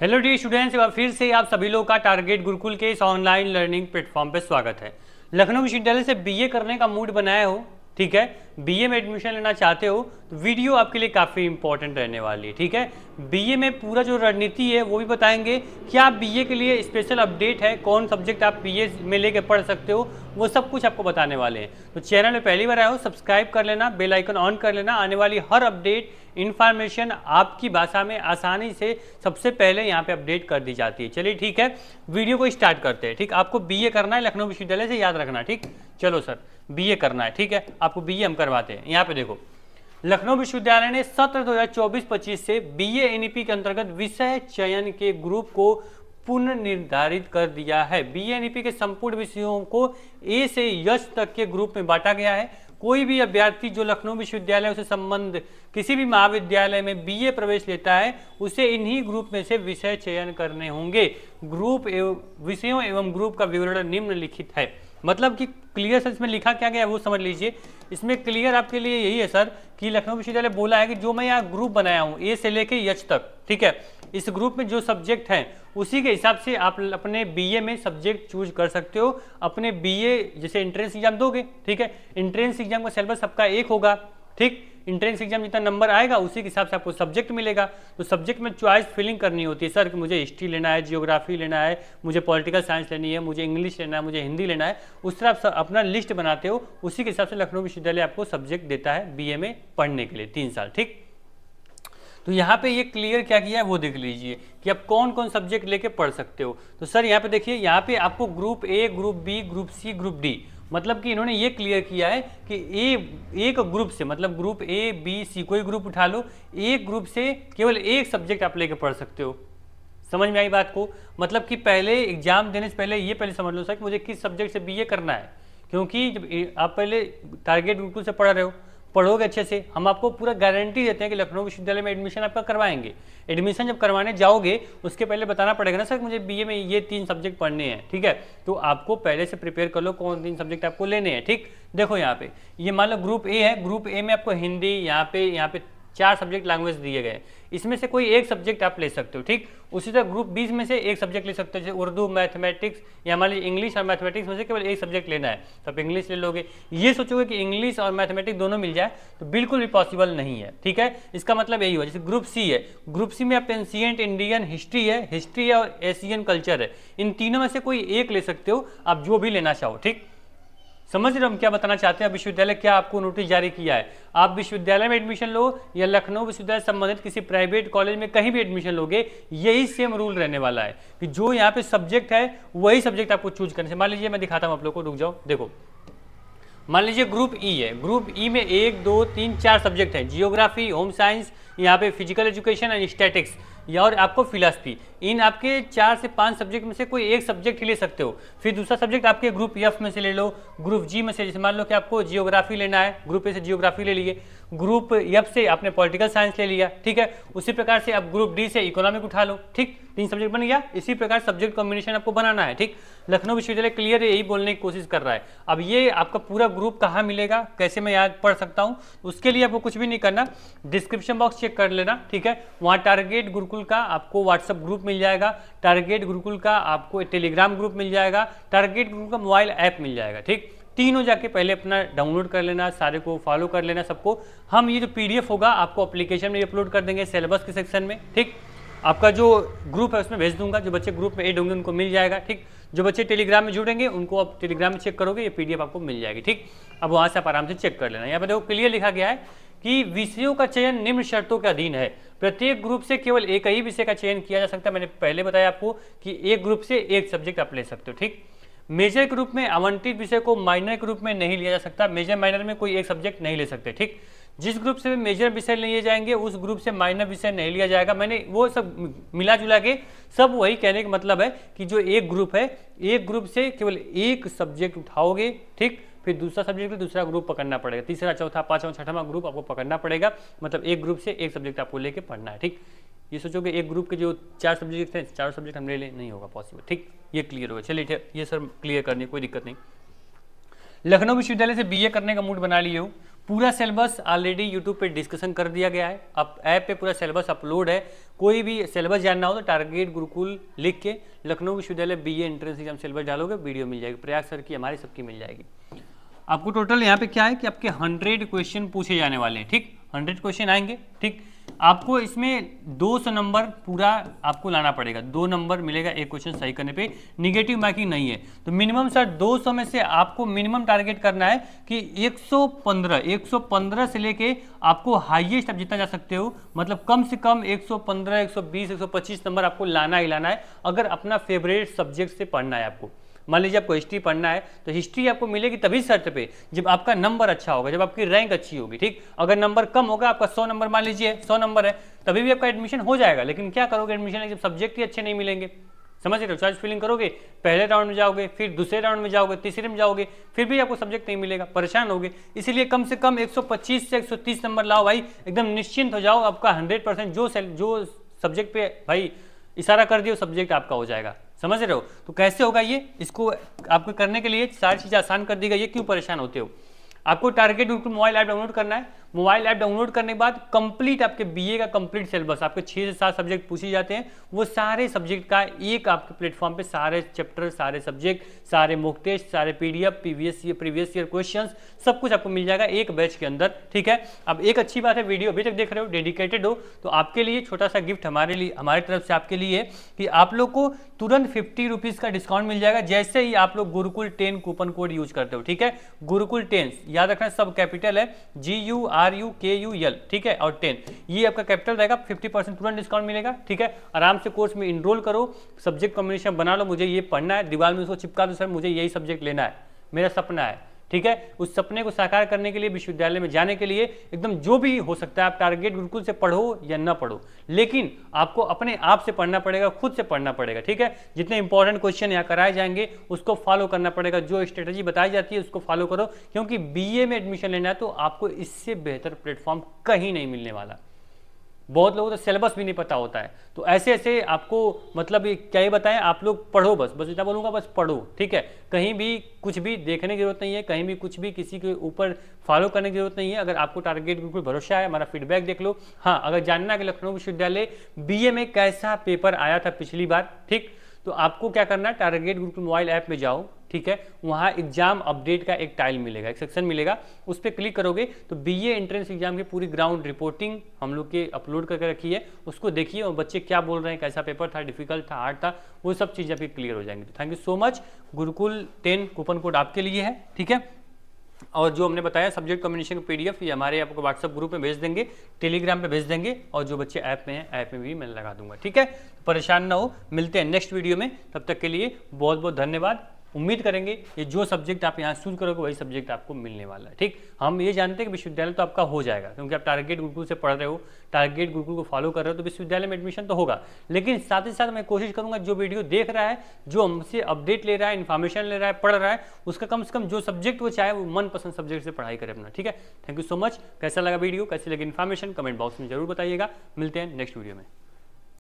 hello D students एक फिर से आप सभी लोग का टारगेट गुरुकुल के इस ऑनलाइन लर्निंग प्लेटफॉर्म पर स्वागत है लखनऊ विश्वविद्यालय से बीए करने का मूड बनाया हो ठीक है बीए में एडमिशन लेना चाहते हो तो वीडियो आपके लिए काफ़ी इंपॉर्टेंट रहने वाली है ठीक है बीए में पूरा जो रणनीति है वो भी बताएंगे क्या बीए के लिए स्पेशल अपडेट है कौन सब्जेक्ट आप बीए में लेके पढ़ सकते हो वो सब कुछ आपको बताने वाले हैं तो चैनल में पहली बार आए हो सब्सक्राइब कर लेना बेलाइकन ऑन कर लेना आने वाली हर अपडेट इन्फॉर्मेशन आपकी भाषा में आसानी से सबसे पहले यहाँ पे अपडेट कर दी जाती है चलिए ठीक है वीडियो को स्टार्ट करते हैं ठीक आपको बीए करना है लखनऊ विश्वविद्यालय से याद रखना ठीक चलो सर बीए करना है ठीक है आपको बीए हम करवाते हैं यहाँ पे देखो लखनऊ विश्वविद्यालय ने सत्र चौबीस पच्चीस से बी एनईपी e के अंतर्गत विषय चयन के ग्रुप को पुनर्निर्धारित कर दिया है बीएनईपी e के संपूर्ण विषयों को ए से यश तक के ग्रुप में बांटा गया है कोई भी अभ्यर्थी जो लखनऊ विश्वविद्यालय से संबंध किसी भी महाविद्यालय में बीए प्रवेश लेता है उसे इन्हीं ग्रुप में से विषय चयन करने होंगे ग्रुप एवं विषयों एवं ग्रुप का विवरण निम्नलिखित है मतलब कि क्लियर सर इसमें लिखा क्या गया वो समझ लीजिए इसमें क्लियर आपके लिए यही है सर कि लखनऊ विश्वविद्यालय बोला है कि जो मैं यहाँ ग्रुप बनाया हूँ ए से लेके यच तक ठीक है इस ग्रुप में जो सब्जेक्ट हैं उसी के हिसाब से आप अपने बीए में सब्जेक्ट चूज कर सकते हो अपने बीए जैसे एंट्रेंस एग्जाम दोगे ठीक है एंट्रेंस एग्जाम का सिलेबस सबका एक होगा ठीक इंट्रेंस एग्जाम जितना नंबर आएगा उसी के हिसाब से आपको सब्जेक्ट मिलेगा तो सब्जेक्ट में चॉइस फिलिंग करनी होती है सर कि मुझे हिस्ट्री लेना है जियोग्राफी लेना है मुझे पॉलिटिकल साइंस लेनी है मुझे इंग्लिश लेना है मुझे हिंदी लेना है उस तरह आप अपना लिस्ट बनाते हो उसी के हिसाब से लखनऊ विश्वविद्यालय आपको सब्जेक्ट देता है बी में पढ़ने के लिए तीन साल ठीक तो यहाँ पे ये क्लियर क्या किया है वो देख लीजिए कि आप कौन कौन सब्जेक्ट लेके पढ़ सकते हो तो सर यहाँ पे देखिए यहाँ पे आपको group A group B group C group D मतलब कि इन्होंने ये क्लियर किया है कि ए एक ग्रुप से मतलब ग्रुप ए बी सी कोई ग्रुप उठा लो एक ग्रुप से केवल एक सब्जेक्ट आप लेके पढ़ सकते हो समझ में आई बात को मतलब कि पहले एग्जाम देने से पहले ये पहले समझ लो सर कि मुझे किस सब्जेक्ट से बी करना है क्योंकि जब आप पहले टारगेट ग्रुप से पढ़ रहे हो पढ़ोगे अच्छे से हम आपको पूरा गारंटी देते हैं कि लखनऊ विश्वविद्यालय में एडमिशन आपका करवाएंगे एडमिशन जब करवाने जाओगे उसके पहले बताना पड़ेगा ना सर मुझे बीए में ये तीन सब्जेक्ट पढ़ने हैं ठीक है तो आपको पहले से प्रिपेयर कर लो कौन तीन सब्जेक्ट आपको लेने हैं ठीक देखो यहाँ पे ये मान लो ग्रुप ए है ग्रुप ए में आपको हिंदी यहाँ पे यहाँ पे चार सब्जेक्ट लैंग्वेज दिए गए इसमें से कोई एक सब्जेक्ट आप ले सकते हो ठीक उसी तरह ग्रुप बीस में से एक सब्जेक्ट ले सकते हो जैसे उर्दू मैथमेटिक्स या हमारे इंग्लिश और मैथमेटिक्स में से केवल एक सब्जेक्ट लेना है तो आप इंग्लिश ले लोगे ये सोचोगे कि इंग्लिश और मैथमेटिक्स दोनों मिल जाए तो बिल्कुल भी पॉसिबल नहीं है ठीक है इसका मतलब यही हुआ जैसे ग्रुप सी है ग्रुप सी में आप एंशियंट इंडियन हिस्ट्री है हिस्ट्री और एशियन कल्चर है इन तीनों में से कोई एक ले सकते हो आप जो भी लेना चाहो ठीक समझ रहे हम क्या बताना चाहते हैं विश्वविद्यालय क्या आपको नोटिस जारी किया है आप विश्वविद्यालय में एडमिशन लो या लखनऊ विश्वविद्यालय संबंधित किसी प्राइवेट कॉलेज में कहीं भी एडमिशन लोगे यही सेम रूल रहने वाला है कि जो यहाँ पे सब्जेक्ट है वही सब्जेक्ट आपको चूज करने से मान लीजिए मैं दिखाता हूँ आप लोग को रुक जाओ देखो मान लीजिए ग्रुप ई e है ग्रुप ई e में एक दो तीन चार सब्जेक्ट है जियोग्राफी होम साइंस यहाँ पे फिजिकल एजुकेशन एंड स्टेटिक्स या और आपको फिलासफी इन आपके चार से पांच सब्जेक्ट में से कोई एक सब्जेक्ट ही ले सकते हो फिर दूसरा सब्जेक्ट आपके ग्रुप एफ में से ले लो ग्रुप जी में से जैसे मान लो कि आपको जियोग्राफी लेना है ग्रुप ए से जियोग्राफी ले लिए ग्रुप एफ से आपने पॉलिटिकल साइंस ले लिया ठीक है उसी प्रकार से आप ग्रुप डी से इकोनॉमिक उठा लो ठीक तीन सब्जेक्ट बन गया इसी प्रकार सब्जेक्ट कॉम्बिनेशन आपको बनाना है ठीक लखनऊ विश्वविद्यालय क्लियर है यही बोलने की कोशिश कर रहा है अब ये आपका पूरा ग्रुप कहाँ मिलेगा कैसे मैं याद पढ़ सकता हूँ उसके लिए आपको कुछ भी नहीं करना डिस्क्रिप्शन बॉक्स चेक कर लेना ठीक है वहाँ टारगेट गुरुकुल का आपको व्हाट्सअप ग्रुप मिल जाएगा टारगेट गुरुकुल का आपको टेलीग्राम ग्रुप मिल जाएगा टारगेट गुरुकुल का मोबाइल ऐप मिल जाएगा ठीक तीनों जाके पहले अपना डाउनलोड कर लेना सारे को फॉलो कर लेना सबको हम ये जो पीडीएफ होगा आपको एप्लीकेशन में अपलोड कर देंगे सिलेबस के सेक्शन में ठीक आपका जो ग्रुप है उसमें भेज दूंगा जो बच्चे ग्रुप में एड होंगे उनको मिल जाएगा ठीक जो बच्चे टेलीग्राम में जुड़ेंगे उनको आप टेलीग्राम में चेक करोगे ये पीडीएफ आपको मिल जाएगी ठीक अब वहाँ से आप आराम से चेक कर लेना यहाँ पर देखो क्लियर लिखा गया है कि विषयों का चयन निम्न शर्तों के अधीन है प्रत्येक ग्रुप से केवल एक ही विषय का चयन किया जा सकता है मैंने पहले बताया आपको कि एक ग्रुप से एक सब्जेक्ट आप ले सकते हो ठीक मेजर के रूप में आवंटित विषय को माइनर के रूप में नहीं लिया जा सकता मेजर माइनर में कोई एक सब्जेक्ट नहीं ले सकते ठीक जिस ग्रुप से मेजर विषय लिए जाएंगे उस ग्रुप से माइनर विषय नहीं लिया जाएगा मैंने वो सब मिला जुला के सब वही कहने का मतलब है कि जो एक ग्रुप है एक ग्रुप से केवल एक सब्जेक्ट उठाओगे ठीक फिर दूसरा सब्जेक्ट भी दूसरा ग्रुप पकड़ना पड़ेगा तीसरा चौथा पांचवा छठवां ग्रुप आपको पकड़ना पड़ेगा मतलब एक ग्रुप से एक सब्जेक्ट आपको लेके पढ़ना है ठीक ये सोचोगे एक ग्रुप के जो चार सब्जेक्ट थे चार सब्जेक्ट हम ले लें नहीं होगा पॉसिबल ठीक ये क्लियर होगा चलिए ये सर क्लियर करनी कोई दिक्कत नहीं लखनऊ विश्वविद्यालय से बीए करने का मूड बना लिए हूँ पूरा सिलेबस ऑलरेडी यूट्यूब पे डिस्कशन कर दिया गया है अब ऐप पे पूरा सिलेबस अपलोड है कोई भी सिलेबस जानना हो तो टारगेट गुरुकुल लिख के लखनऊ विश्वविद्यालय बीए एंट्रेंस एग्जाम सिलेबस डालोगे वीडियो मिल जाएगी प्रयाग सर की हमारी सबकी मिल जाएगी आपको टोटल यहाँ पे क्या है कि आपके हंड्रेड क्वेश्चन पूछे जाने वाले हैं ठीक हंड्रेड क्वेश्चन आएंगे ठीक आपको इसमें दो सौ नंबर पूरा आपको लाना पड़ेगा दो नंबर मिलेगा एक क्वेश्चन सही करने पे निगेटिव मार्किंग नहीं है तो मिनिमम सर 200 में से आपको मिनिमम टारगेट करना है कि 115 115 से लेके आपको हाईएस्ट आप जितना जा सकते हो मतलब कम से कम 115 120 125 नंबर आपको लाना ही लाना है अगर अपना फेवरेट सब्जेक्ट से पढ़ना है आपको मान लीजिए आपको हिस्ट्री पढ़ना है तो हिस्ट्री आपको मिलेगी तभी शर्त पे जब आपका नंबर अच्छा होगा जब आपकी रैंक अच्छी होगी ठीक अगर नंबर कम होगा आपका सौ नंबर मान लीजिए सौ नंबर है तभी भी आपका एडमिशन हो जाएगा लेकिन क्या करोगे एडमिशन है जब सब्जेक्ट ही अच्छे नहीं मिलेंगे समझ रहे हो चार्ज फिलिंग करोगे पहले राउंड में जाओगे फिर दूसरे राउंड में जाओगे तीसरे में जाओगे फिर भी आपको सब्जेक्ट नहीं मिलेगा परेशान होगे इसलिए कम से कम 125 से 130 नंबर लाओ भाई एकदम निश्चिंत हो जाओ आपका 100 परसेंट जो जो सब्जेक्ट पे भाई इशारा कर दियो सब्जेक्ट आपका हो जाएगा समझ रहे हो तो कैसे होगा ये इसको आपको करने के लिए सारी चीज़ें आसान कर दी गई है क्यों परेशान होते हो आपको टारगेट मोबाइल ऐप डाउनलोड करना है मोबाइल ऐप डाउनलोड करने के बाद कंप्लीट आपके बीए का कंप्लीट सिलेबस आपके छः से सात सब्जेक्ट पूछे जाते हैं वो सारे सब्जेक्ट का एक आपके प्लेटफॉर्म पे सारे चैप्टर सारे सब्जेक्ट सारे मोक टेस्ट सारे PDF previous year previous year question सब कुछ आपको मिल जाएगा एक बैच के अंदर ठीक है अब एक अच्छी बात है वीडियो अभी तक देख रहे हो डेडिकेटेड हो तो आपके लिए छोटा सा गिफ्ट हमारे लिए हमारे तरफ से आपके लिए कि आप लोग को तुरंत फिफ्टी रुपीज़ का डिस्काउंट मिल जाएगा जैसे ही आप लोग Gurukul ten coupon code use करते हो ठीक है गुरुकुल टेन याद रखना सब कैपिटल है G U R R U K U L ठीक है और टेन ये आपका कैपिटल रहेगा फिफ्टी परसेंट तुरंत डिस्काउंट मिलेगा ठीक है आराम से कोर्स में इनरोल करो सब्जेक्ट कॉम्बिनेशन बना लो मुझे ये पढ़ना है दीवार में उसको चिपका दो सर मुझे यही सब्जेक्ट लेना है मेरा सपना है ठीक है उस सपने को साकार करने के लिए विश्वविद्यालय में जाने के लिए एकदम जो भी हो सकता है आप टारगेट गुरुकुल से पढ़ो या ना पढ़ो लेकिन आपको अपने आप से पढ़ना पड़ेगा खुद से पढ़ना पड़ेगा ठीक है जितने इंपॉर्टेंट क्वेश्चन यहाँ कराए जाएंगे उसको फॉलो करना पड़ेगा जो स्ट्रेटेजी बताई जाती है उसको फॉलो करो क्योंकि बी में एडमिशन लेना है तो आपको इससे बेहतर प्लेटफॉर्म कहीं नहीं मिलने वाला बहुत लोगों को तो सिलेबस भी नहीं पता होता है तो ऐसे ऐसे आपको मतलब क्या ही बताएं आप लोग पढ़ो बस बस इतना बोलूँगा बस पढ़ो ठीक है कहीं भी कुछ भी देखने की जरूरत नहीं है कहीं भी कुछ भी किसी के ऊपर फॉलो करने की जरूरत नहीं है अगर आपको टारगेट बिल्कुल भरोसा है हमारा फीडबैक देख लो हाँ अगर जानना है कि लखनऊ विश्वविद्यालय बी में कैसा पेपर आया था पिछली बार ठीक तो आपको क्या करना है टारगेट ग्रुप मोबाइल ऐप में जाओ ठीक है वहां एग्जाम अपडेट का एक टाइल मिलेगा एक सेक्शन मिलेगा उस पर क्लिक करोगे तो बीए एंट्रेंस एग्जाम की पूरी ग्राउंड रिपोर्टिंग हम लोग के अपलोड करके रखी है उसको देखिए और बच्चे क्या बोल रहे हैं कैसा पेपर था डिफिकल्ट था हार्ड था वो सब चीज़ आपकी क्लियर हो जाएंगी thank you so much Gurukul ten coupon code आपके लिए है ठीक है और जो हमने बताया सब्जेक्ट कम्युनिकेशन का पीडीएफ ये हमारे आपको व्हाट्सअप ग्रुप में भेज देंगे टेलीग्राम पे भेज देंगे और जो बच्चे ऐप में हैं ऐप में भी मैं लगा दूंगा ठीक है तो परेशान ना हो मिलते हैं नेक्स्ट वीडियो में तब तक के लिए बहुत बहुत धन्यवाद उम्मीद करेंगे ये जो सब्जेक्ट आप यहाँ चूज करोगे वही सब्जेक्ट आपको मिलने वाला है ठीक हम ये जानते हैं कि विश्वविद्यालय तो आपका हो जाएगा क्योंकि आप टारगेट गुरुकुल से पढ़ रहे हो टारगेट गुरुकुल को फॉलो कर रहे हो तो विश्वविद्यालय में एडमिशन तो होगा लेकिन साथ ही साथ मैं कोशिश करूंगा जो वीडियो देख रहा है जो हमसे अपडेट ले रहा है इन्फॉर्मेशन ले रहा है पढ़ रहा है उसका कम से कम जो सब्जेक्ट वो चाहे वो मनपसंद सब्जेक्ट से पढ़ाई करें अपना ठीक है थैंक यू सो मच कैसा लगा वीडियो कैसी लगी इन्फॉर्मेशन कमेंट बॉक्स में जरूर बताइएगा मिलते हैं नेक्स्ट वीडियो में